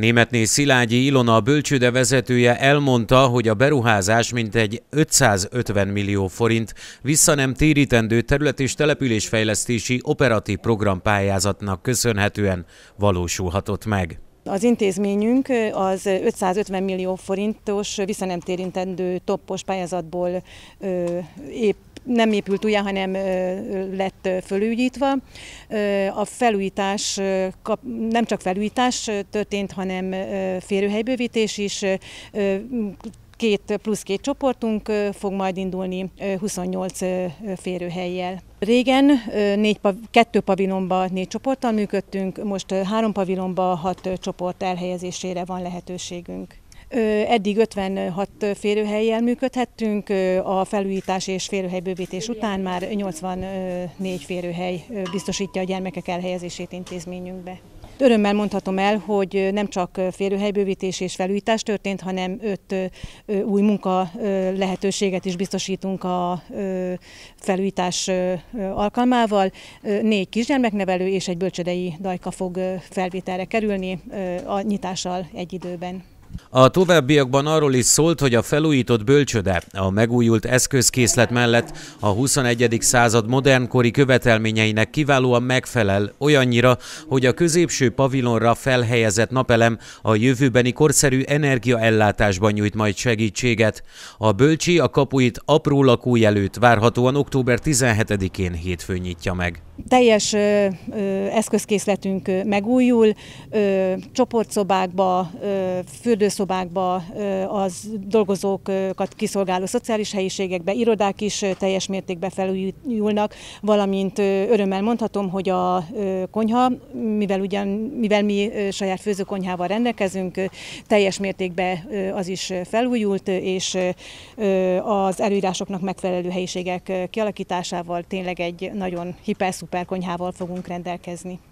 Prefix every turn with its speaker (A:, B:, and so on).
A: Németné Szilágyi Ilona, a bölcsőde vezetője elmondta, hogy a beruházás mintegy 550 millió forint vissza nem térítendő terület és településfejlesztési operatív program pályázatnak köszönhetően valósulhatott meg.
B: Az intézményünk az 550 millió forintos visszanemtérintendő toppos pályázatból épp nem épült újjá, hanem lett fölügyítva. A felújítás, nem csak felújítás történt, hanem férőhelybővítés is két, plusz két csoportunk fog majd indulni 28 férőhelyjel. Régen négy, kettő pavilonba négy csoporttal működtünk, most három pavilonba hat csoport elhelyezésére van lehetőségünk. Eddig 56 férőhelyjel működhettünk, a felújítás és férőhelybővítés után már 84 férőhely biztosítja a gyermekek elhelyezését intézményünkbe. Örömmel mondhatom el, hogy nem csak férőhelybővítés és felújítás történt, hanem öt új munka lehetőséget is biztosítunk a felújítás alkalmával. Négy kisgyermeknevelő és egy bölcsödei dajka fog felvételre kerülni a nyitással egy időben.
A: A továbbiakban arról is szólt, hogy a felújított bölcsöde a megújult eszközkészlet mellett a 21. század modernkori követelményeinek kiválóan megfelel, olyannyira, hogy a középső pavilonra felhelyezett napelem a jövőbeni korszerű energiaellátásban nyújt majd segítséget. A bölcsi a kapuit apró lakójelőt várhatóan október 17-én hétfőn nyitja meg.
B: Teljes ö, ö, eszközkészletünk megújul, ö, csoportszobákba, ö, fürdőszobákba, az dolgozókat kiszolgáló szociális helyiségekbe, irodák is teljes mértékben felújulnak, valamint örömmel mondhatom, hogy a konyha, mivel, ugyan, mivel mi saját főzőkonyhával rendelkezünk, teljes mértékben az is felújult, és az előírásoknak megfelelő helyiségek kialakításával tényleg egy nagyon hiper-szuper konyhával fogunk rendelkezni.